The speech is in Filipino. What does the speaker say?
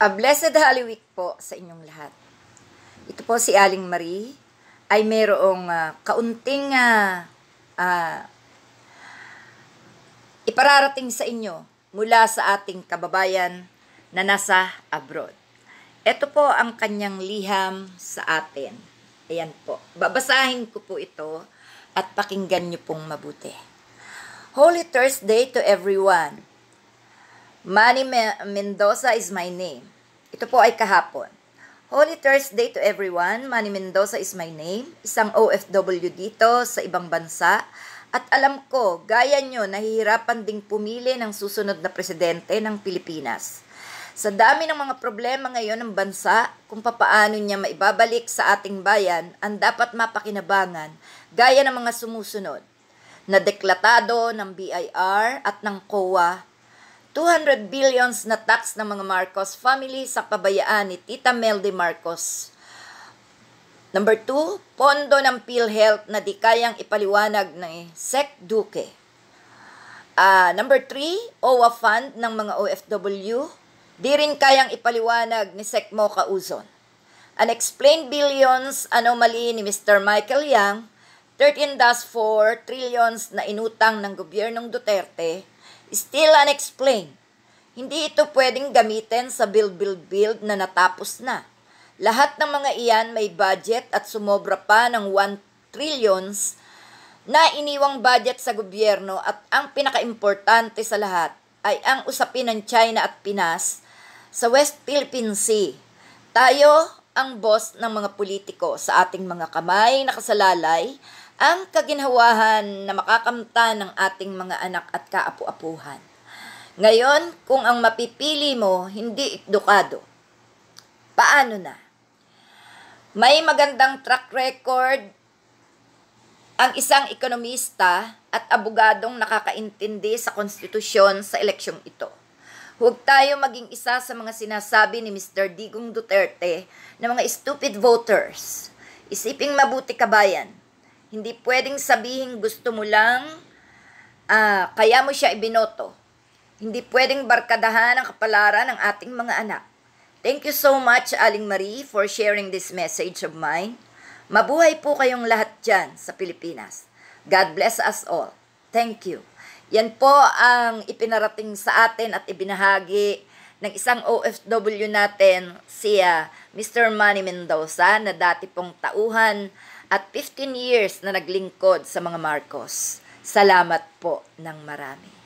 A blessed Holy Week po sa inyong lahat. Ito po si Aling Marie ay mayroong uh, kaunting uh, uh, ipararating sa inyo mula sa ating kababayan na nasa abroad. Ito po ang kanyang liham sa atin. Ayan po. Babasahin ko po ito at pakinggan niyo pong mabuti. Holy Thursday to everyone. Manny Mendoza is my name. Ito po ay kahapon. Holy Thursday to everyone. Manny Mendoza is my name. Isang OFW dito sa ibang bansa. At alam ko, gaya nyo, nahihirapan ding pumili ng susunod na presidente ng Pilipinas. Sa dami ng mga problema ngayon ng bansa, kung papaano niya maibabalik sa ating bayan ang dapat mapakinabangan gaya ng mga sumusunod na deklatado ng BIR at ng COA 200 billions na tax ng mga Marcos family sa kabayaan ni Tita Mel Marcos. Number 2, pondo ng PhilHealth na di kayang ipaliwanag ni Sec Duque. Uh, number 3, OWA Fund ng mga OFW, di rin kayang ipaliwanag ni Sec Mo Kauzon. Unexplained billions anomaly ni Mr. Michael Yang, 13.4 4 trillions na inutang ng gobyernong Duterte, Still unexplained. Hindi ito pwedeng gamitin sa build build build na natapos na. Lahat ng mga iyan may budget at sumobra pa ng 1 trillions na iniwang budget sa gobyerno at ang pinakaimportante sa lahat ay ang usapin ng China at Pinas sa West Philippine Sea. Tayo ang boss ng mga politiko sa ating mga kamay na kasalalay ang kaginhawahan na makakamta ng ating mga anak at kaapu-apuhan. Ngayon, kung ang mapipili mo hindi edukado, paano na? May magandang track record ang isang ekonomista at abogadong nakakaintindi sa konstitusyon sa eleksyong ito. Huwag tayo maging isa sa mga sinasabi ni Mr. Digong Duterte na mga stupid voters. Isiping mabuti kabayan hindi pwedeng sabihin gusto mo lang, uh, kaya mo siya ibinoto. Hindi pwedeng barkadahan ang kapalaran ng ating mga anak. Thank you so much, Aling Marie, for sharing this message of mine. Mabuhay po kayong lahat dyan sa Pilipinas. God bless us all. Thank you. Yan po ang ipinarating sa atin at ibinahagi ng isang OFW natin, si uh, Mr. Manny Mendoza, na dati pong tauhan at 15 years na naglingkod sa mga Marcos. Salamat po ng marami.